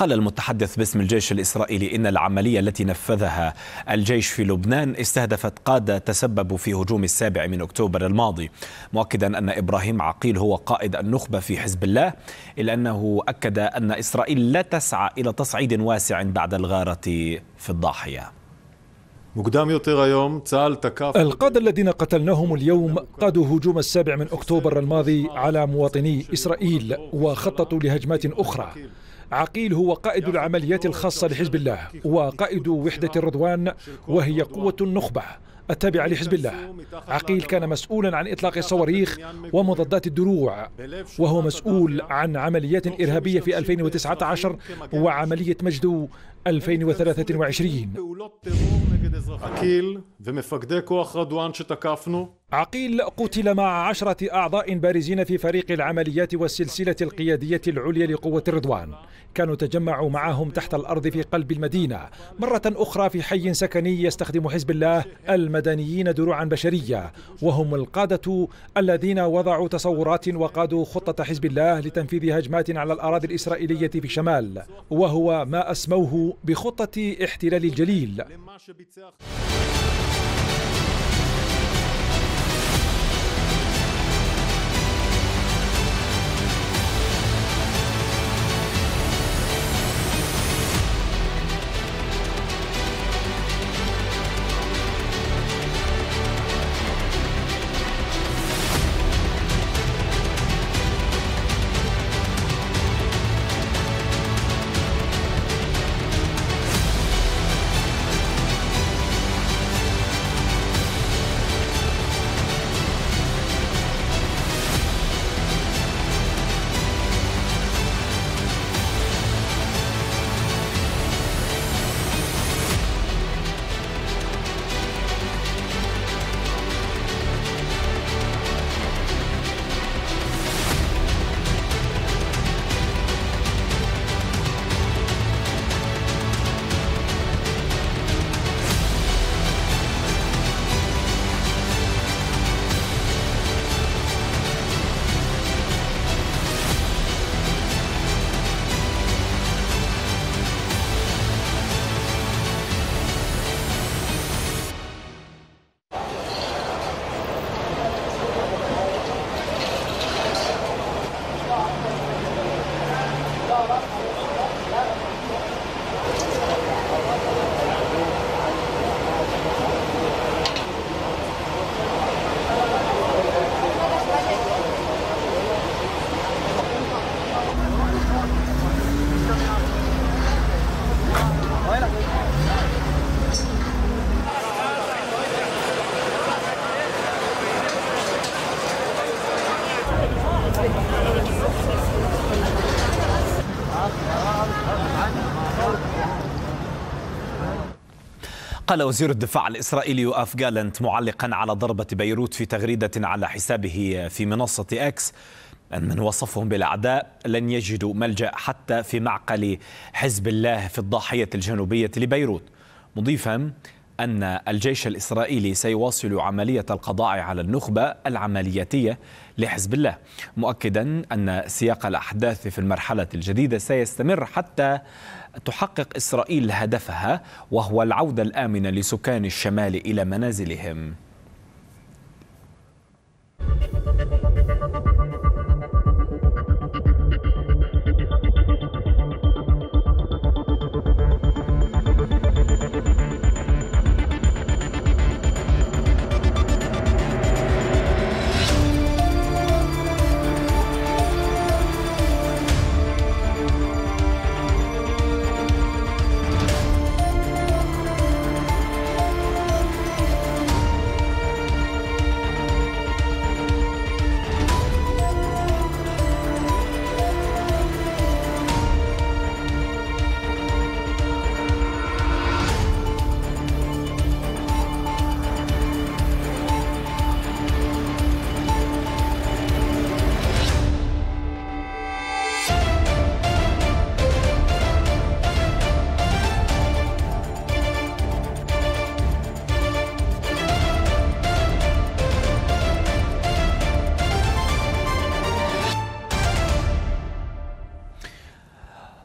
قال المتحدث باسم الجيش الإسرائيلي إن العملية التي نفذها الجيش في لبنان استهدفت قادة تسببوا في هجوم السابع من أكتوبر الماضي مؤكدا أن إبراهيم عقيل هو قائد النخبة في حزب الله إلا أنه أكد أن إسرائيل لا تسعى إلى تصعيد واسع بعد الغارة في الضاحية القادة الذين قتلناهم اليوم قادوا هجوم السابع من أكتوبر الماضي على مواطني إسرائيل وخططوا لهجمات أخرى عقيل هو قائد العمليات الخاصة لحزب الله وقائد وحدة الرضوان وهي قوة النخبة التابعة لحزب الله عقيل كان مسؤولا عن إطلاق الصواريخ ومضادات الدروع وهو مسؤول عن عمليات إرهابية في 2019 وعملية مجدو 2023 عقيل قتل مع عشرة أعضاء بارزين في فريق العمليات والسلسلة القيادية العليا لقوة الرضوان كانوا تجمعوا معهم تحت الأرض في قلب المدينة مرة أخرى في حي سكني يستخدم حزب الله المدنيين دروعا بشرية وهم القادة الذين وضعوا تصورات وقادوا خطة حزب الله لتنفيذ هجمات على الأراضي الإسرائيلية في الشمال وهو ما أسموه بخطة احتلال الجليل قال وزير الدفاع الإسرائيلي أف جالنت معلقا على ضربة بيروت في تغريدة على حسابه في منصة إكس أن من وصفهم بالأعداء لن يجدوا ملجأ حتى في معقل حزب الله في الضاحية الجنوبية لبيروت مضيفا أن الجيش الإسرائيلي سيواصل عملية القضاء على النخبة العملياتية لحزب الله مؤكدا أن سياق الأحداث في المرحلة الجديدة سيستمر حتى تحقق إسرائيل هدفها وهو العودة الآمنة لسكان الشمال إلى منازلهم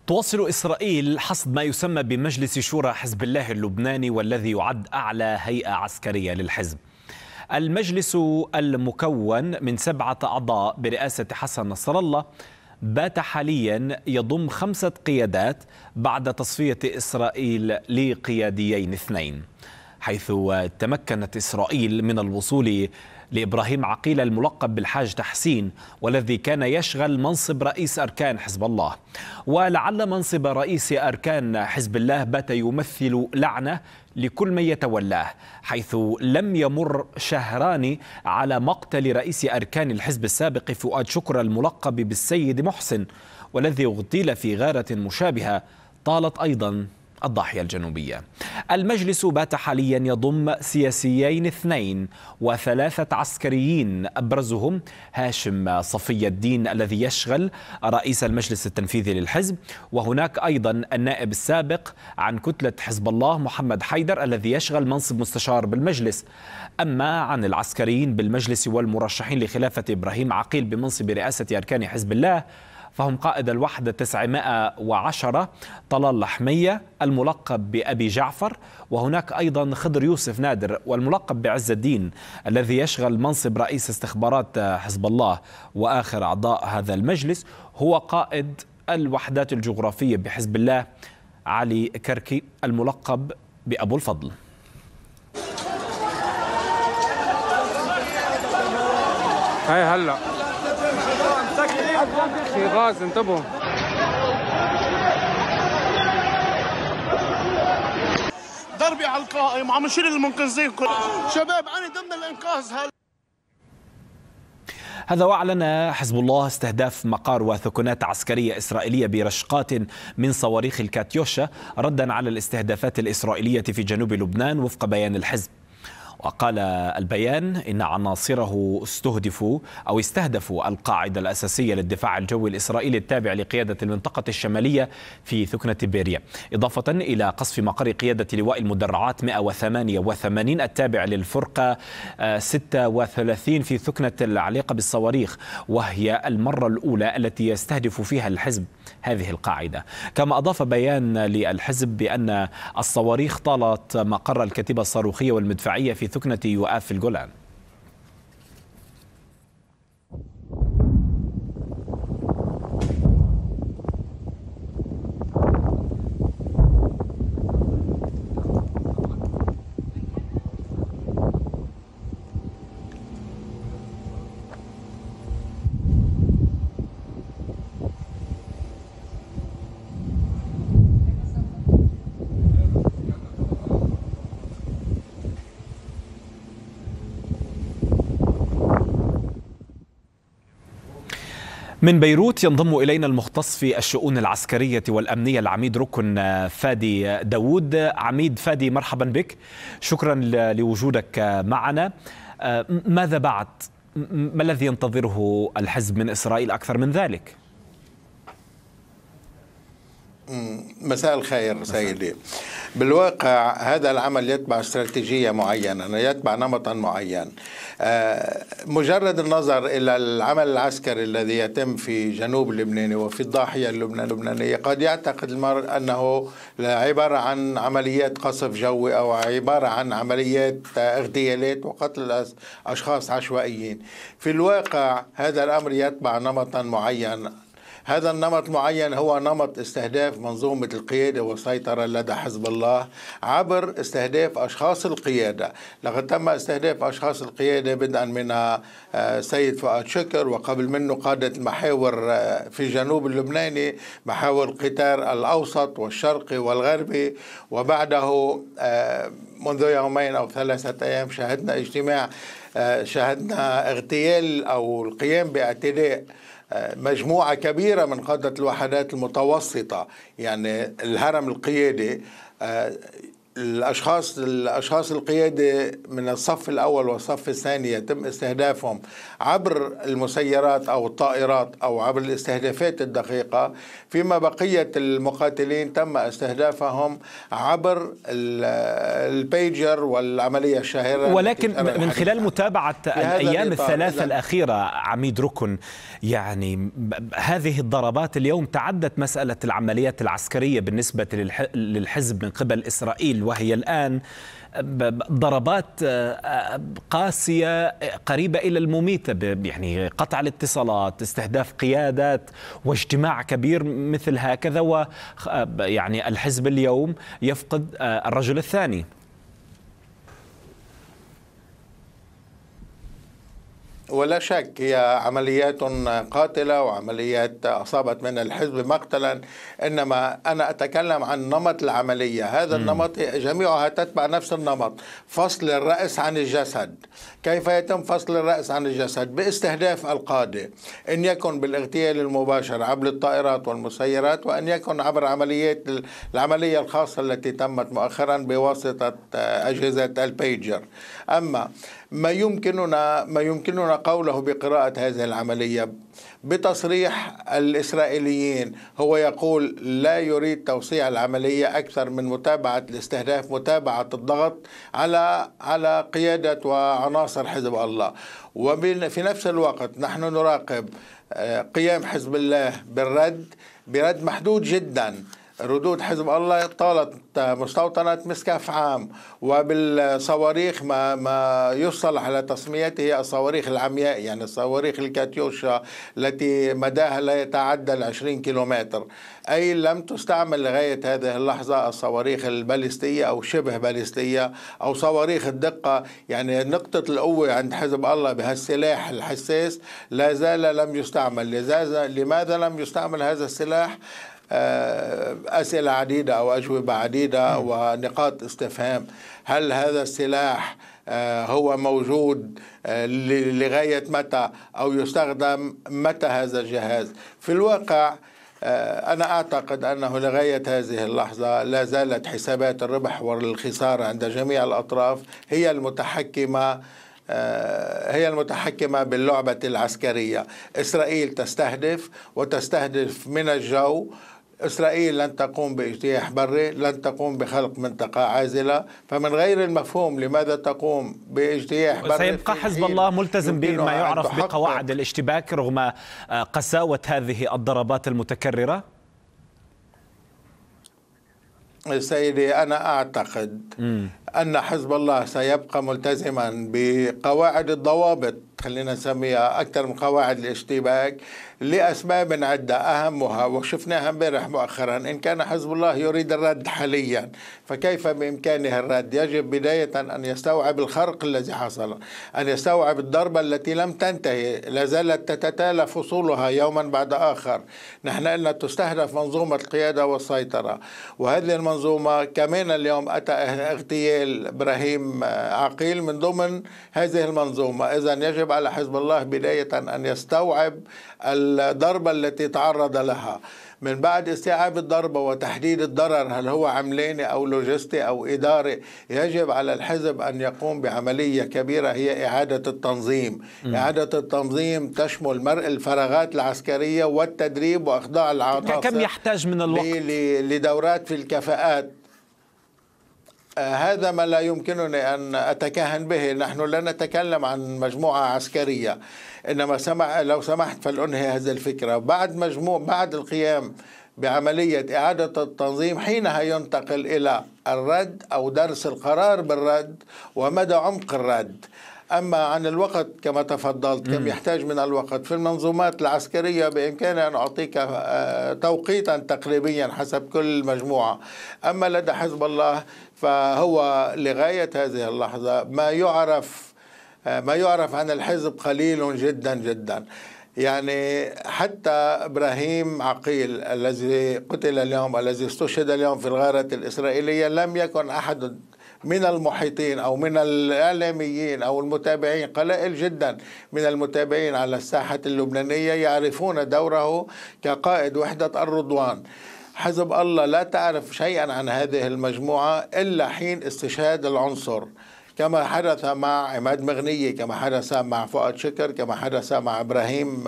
تواصل إسرائيل حصد ما يسمى بمجلس شورى حزب الله اللبناني والذي يعد أعلى هيئة عسكرية للحزب المجلس المكون من سبعة أعضاء برئاسة حسن نصر الله بات حاليا يضم خمسة قيادات بعد تصفية إسرائيل لقياديين اثنين حيث تمكنت إسرائيل من الوصول لإبراهيم عقيل الملقب بالحاج تحسين والذي كان يشغل منصب رئيس أركان حزب الله ولعل منصب رئيس أركان حزب الله بات يمثل لعنة لكل من يتولاه حيث لم يمر شهران على مقتل رئيس أركان الحزب السابق فؤاد شكر الملقب بالسيد محسن والذي اغتيل في غارة مشابهة طالت أيضا الضاحية الجنوبية المجلس بات حاليا يضم سياسيين اثنين وثلاثة عسكريين أبرزهم هاشم صفي الدين الذي يشغل رئيس المجلس التنفيذي للحزب وهناك أيضا النائب السابق عن كتلة حزب الله محمد حيدر الذي يشغل منصب مستشار بالمجلس أما عن العسكريين بالمجلس والمرشحين لخلافة إبراهيم عقيل بمنصب رئاسة أركان حزب الله فهم قائد الوحدة 910 طلال لحمية الملقب بأبي جعفر وهناك أيضا خضر يوسف نادر والملقب بعز الدين الذي يشغل منصب رئيس استخبارات حزب الله وآخر أعضاء هذا المجلس هو قائد الوحدات الجغرافية بحزب الله علي كركي الملقب بأبو الفضل هاي هلا في غاز انتبهوا ضربي على القائم عم نشيل المنقذين شباب انا ضمن الانقاذ هلا هذا واعلن حزب الله استهداف مقار وثكنات عسكريه اسرائيليه برشقات من صواريخ الكاتيوشا ردا على الاستهدافات الاسرائيليه في جنوب لبنان وفق بيان الحزب وقال البيان إن عناصره استهدفوا أو استهدفوا القاعدة الأساسية للدفاع الجوي الإسرائيلي التابع لقيادة المنطقة الشمالية في ثكنة بيريا إضافة إلى قصف مقر قيادة لواء المدرعات 188 التابع للفرقة 36 آه، في ثكنة العليقة بالصواريخ وهي المرة الأولى التي يستهدف فيها الحزب هذه القاعدة كما أضاف بيان للحزب بأن الصواريخ طالت مقر الكتيبة الصاروخية والمدفعية في تكنتي يؤاف في الجولان من بيروت ينضم إلينا المختص في الشؤون العسكرية والأمنية العميد ركن آه، فادي آه، داوود عميد فادي مرحبا بك شكرا لوجودك آه، معنا ماذا بعد ما الذي ينتظره الحزب من إسرائيل أكثر من ذلك؟ مساء الخير سيدي بالواقع هذا العمل يتبع استراتيجية معينة يتبع نمطا معين آه، مجرد النظر إلى العمل العسكري الذي يتم في جنوب لبنان وفي الضاحية اللبنانية قد يعتقد المرء أنه عبارة عن عمليات قصف جوي أو عبارة عن عمليات اغتيالات وقتل أشخاص عشوائيين في الواقع هذا الأمر يتبع نمطا معين هذا النمط معين هو نمط استهداف منظومة القيادة والسيطرة لدى حزب الله عبر استهداف أشخاص القيادة لقد تم استهداف أشخاص القيادة بدءا من آه، سيد فؤاد شكر وقبل منه قادة المحاور آه، في جنوب اللبناني محاور قتار الأوسط والشرقي والغربي وبعده آه، منذ يومين أو ثلاثة أيام شهدنا اجتماع شهدنا اغتيال أو القيام باعتداء مجموعة كبيرة من قادة الوحدات المتوسطة يعني الهرم القيادي آه، الاشخاص الاشخاص القياده من الصف الاول والصف الثاني يتم استهدافهم عبر المسيرات او الطائرات او عبر الاستهدافات الدقيقه فيما بقيه المقاتلين تم استهدافهم عبر البيجر والعمليه الشهيره ولكن من خلال متابعه الايام الثلاثه الاخيره عميد ركن يعني هذه الضربات اليوم تعدت مساله العمليات العسكريه بالنسبه للحزب من قبل اسرائيل وهي الآن ضربات آه، آه، قاسية قريبة إلى المميتة يعني قطع الاتصالات استهداف قيادات واجتماع كبير مثل هكذا ويعني آه، الحزب اليوم يفقد الرجل الثاني ولا شك هي عمليات قاتلة وعمليات أصابت من الحزب مقتلا إنما أنا أتكلم عن نمط العملية هذا النمط جميعها تتبع نفس النمط فصل الرأس عن الجسد كيف يتم فصل الرأس عن الجسد باستهداف القادة إن يكن بالاغتيال المباشر عبر الطائرات والمسيرات وإن يكن عبر عمليات العملية الخاصة التي تمت مؤخرا بواسطة آه، أجهزة البيجر أما ما يمكننا ما يمكننا قوله بقراءة هذه العملية بتصريح الإسرائيليين هو يقول لا يريد توسيع العملية أكثر من متابعة الاستهداف متابعة الضغط على على قيادة وعناصر حزب الله وفي نفس الوقت نحن نراقب آه، قيام حزب الله بالرد برد محدود جداً ردود حزب الله طالت مستوطنة مسكاف عام وبالصواريخ ما, ما يصل على تسميته الصواريخ العمياء يعني الصواريخ الكاتيوشا التي مداها لا يتعدى ال 20 كيلومتر أي لم تستعمل لغاية هذه اللحظة الصواريخ الباليستية أو شبه باليستية أو صواريخ الدقة يعني نقطة القوة عند حزب الله بهالسلاح الحساس لا زال لم يستعمل لماذا لم يستعمل هذا السلاح آه، أسئلة عديدة أو أجوبة عديدة ونقاط استفهام هل هذا السلاح آه، هو موجود آه، لغاية متى أو يستخدم متى هذا الجهاز في الواقع أنا أعتقد أنه لغاية هذه اللحظة لا زالت حسابات الربح والخسارة عند جميع الأطراف هي المتحكمة هي المتحكمة باللعبة العسكرية إسرائيل تستهدف وتستهدف من الجو إسرائيل لن تقوم باجتياح بري لن تقوم بخلق منطقة عازلة فمن غير المفهوم لماذا تقوم باجتياح بري سيبقى حزب الله ملتزم بما يعرف بقواعد الاشتباك رغم قساوة هذه الضربات المتكررة سيدي أنا أعتقد م. أن حزب الله سيبقى ملتزما بقواعد الضوابط خلينا نسميها أكثر من قواعد الاشتباك لأسباب عدة أهمها وشفناها امبارح مؤخرا إن كان حزب الله يريد الرد حاليا فكيف بإمكانه الرد يجب بداية أن يستوعب الخرق الذي حصل أن يستوعب الضربة التي لم تنتهي لا زالت تتتالى فصولها يوما بعد آخر نحن قلنا تستهدف منظومة القيادة والسيطرة وهذه المنظومة كمان اليوم أتى اغتيال إبراهيم عقيل من ضمن هذه المنظومة إذا يجب على حزب الله بداية أن يستوعب الضربة التي تعرض لها من بعد استيعاب الضربة وتحديد الضرر هل هو عملاني أو لوجستي أو إداري يجب على الحزب أن يقوم بعملية كبيرة هي إعادة التنظيم م. إعادة التنظيم تشمل مرء الفراغات العسكرية والتدريب وإخضاع العطاء كم يحتاج من الوقت لدورات في الكفاءات هذا ما لا يمكنني أن أتكهن به نحن لا نتكلم عن مجموعة عسكرية إنما سمع لو سمحت فلأنهي هذه الفكرة بعد مجموع بعد القيام بعملية إعادة التنظيم حينها ينتقل إلى الرد أو درس القرار بالرد ومدى عمق الرد أما عن الوقت كما تفضلت كم يحتاج من الوقت في المنظومات العسكرية بإمكاني أن أعطيك آه، توقيتا تقريبيا حسب كل مجموعة أما لدى حزب الله فهو لغاية هذه اللحظة ما يعرف آه، ما يعرف عن الحزب قليل جدا جدا يعني حتى ابراهيم عقيل الذي قتل اليوم الذي استشهد اليوم في الغاره الاسرائيليه لم يكن احد من المحيطين أو من الإعلاميين أو المتابعين قلائل جدا من المتابعين على الساحة اللبنانية يعرفون دوره كقائد وحدة الرضوان حزب الله لا تعرف شيئا عن هذه المجموعة إلا حين استشهاد العنصر كما حدث مع عماد مغنية كما حدث مع فؤاد شكر كما حدث مع إبراهيم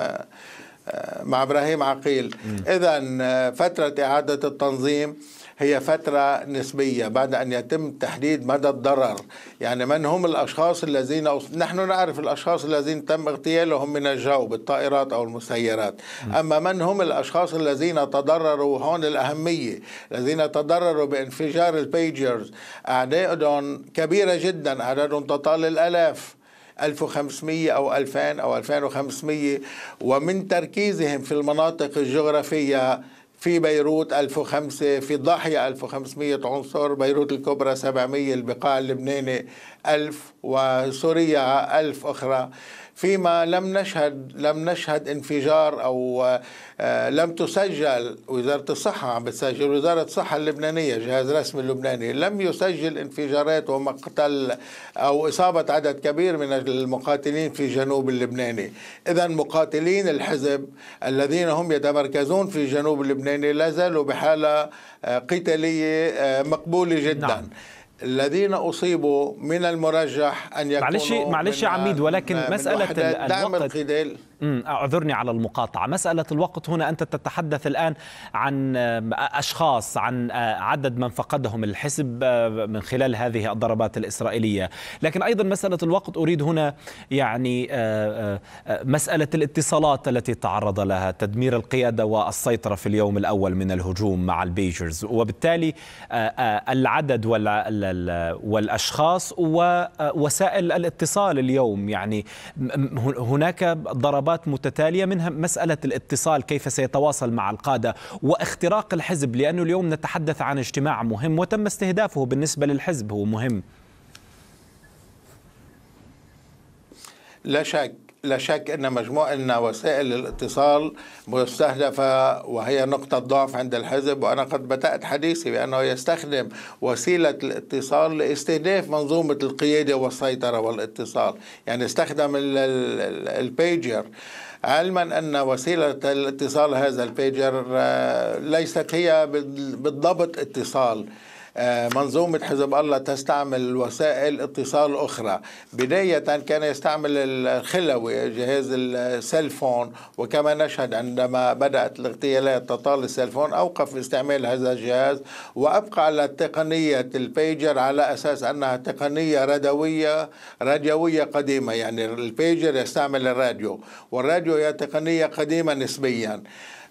مع إبراهيم عقيل إذا آه، فترة إعادة التنظيم هي فترة نسبية بعد أن يتم تحديد مدى الضرر يعني من هم الأشخاص الذين نحن نعرف الأشخاص الذين تم اغتيالهم من الجو بالطائرات أو المسيرات أما من هم الأشخاص الذين تضرروا هون الأهمية الذين تضرروا بانفجار البيجرز أعدادهم كبيرة جدا أعدادهم تطال الآلاف 1500 أو 2000 أو 2500 ومن تركيزهم في المناطق الجغرافية في بيروت 1005 في الضاحية 1500 عنصر بيروت الكبرى 700 البقاع اللبناني 1000 وسوريا 1000 أخرى فيما لم نشهد لم نشهد انفجار او آه، لم تسجل وزاره الصحه عم بتسجل وزاره الصحه اللبنانيه جهاز رسمي اللبناني لم يسجل انفجارات ومقتل او اصابه عدد كبير من المقاتلين في جنوب اللبناني اذا مقاتلين الحزب الذين هم يتمركزون في جنوب اللبناني لا زالوا بحاله آه، قتاليه آه، مقبوله جدا نعم. الذين اصيبوا من المرجح ان يكونوا معلش معلش يا عميد آه، ولكن مساله دعم الوقت اعذرني على المقاطعه مساله الوقت هنا انت تتحدث الان عن اشخاص عن عدد من فقدهم الحزب آه، من خلال هذه الضربات الاسرائيليه لكن ايضا مساله الوقت اريد هنا يعني آه، مساله الاتصالات التي تعرض لها تدمير القياده والسيطره في اليوم الاول من الهجوم مع البيجرز وبالتالي العدد وال والاشخاص ووسائل الاتصال اليوم يعني هناك ضربات متتاليه منها مساله الاتصال كيف سيتواصل مع القاده واختراق الحزب لانه اليوم نتحدث عن اجتماع مهم وتم استهدافه بالنسبه للحزب هو مهم لا شك لا شك ان مجموع ان وسائل الاتصال مستهدفه وهي نقطه ضعف عند الحزب وانا قد بدات حديثي بانه يستخدم وسيله الاتصال لاستهداف منظومه القياده والسيطره والاتصال يعني استخدم البيجر علما ان وسيله الاتصال هذا البيجر آه، ليست هي بالضبط اتصال آه، منظومة حزب الله تستعمل وسائل اتصال أخرى بداية كان يستعمل الخلوي جهاز السيلفون وكما نشهد عندما بدأت الاغتيالات تطال السيلفون أوقف استعمال هذا الجهاز وأبقى على تقنية البيجر على أساس أنها تقنية ردوية راديوية قديمة يعني البيجر يستعمل الراديو والراديو هي تقنية قديمة نسبيا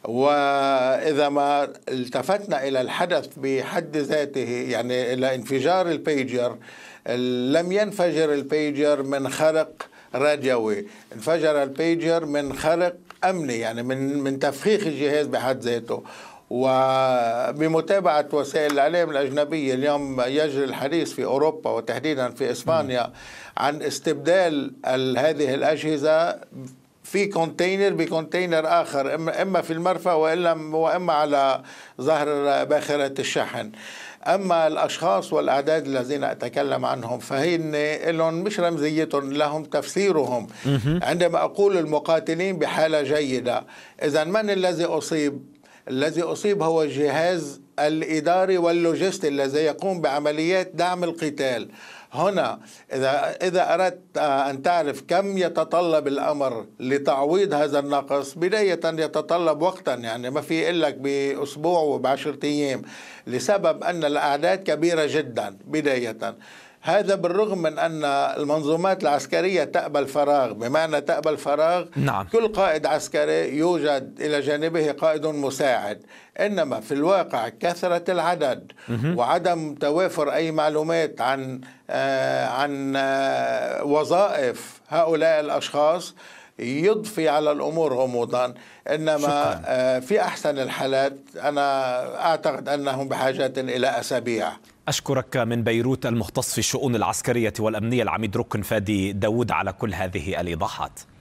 واذا ما التفتنا الى الحدث بحد ذاته يعني الى انفجار البيجر لم ينفجر البيجر من خرق راديوي انفجر البيجر من خرق امني يعني من من تفخيخ الجهاز بحد ذاته وبمتابعة وسائل الإعلام الأجنبية اليوم يجري الحديث في أوروبا وتحديدا في إسبانيا عن استبدال هذه الأجهزة في كونتينر بكونتينر اخر اما في المرفأ والا واما على ظهر باخره الشحن اما الاشخاص والاعداد الذين اتكلم عنهم فهن لهم مش رمزيتهم لهم تفسيرهم عندما اقول المقاتلين بحاله جيده اذا من الذي اصيب الذي اصيب هو الجهاز الاداري واللوجستي الذي يقوم بعمليات دعم القتال هنا إذا, إذا أردت أن تعرف كم يتطلب الأمر لتعويض هذا النقص بداية يتطلب وقتا يعني ما في إلا بأسبوع وبعشرة أيام لسبب أن الأعداد كبيرة جدا بداية هذا بالرغم من أن المنظومات العسكرية تقبل فراغ بمعنى تقبل فراغ نعم. كل قائد عسكري يوجد إلى جانبه قائد مساعد إنما في الواقع كثرة العدد وعدم توافر أي معلومات عن آه، عن آه، وظائف هؤلاء الأشخاص يضفي على الامور غموضا انما شكرا. آه، في احسن الحالات انا اعتقد انهم بحاجه الى اسابيع أشكرك من بيروت المختص في الشؤون العسكرية والأمنية العميد ركن فادي داود على كل هذه الإيضاحات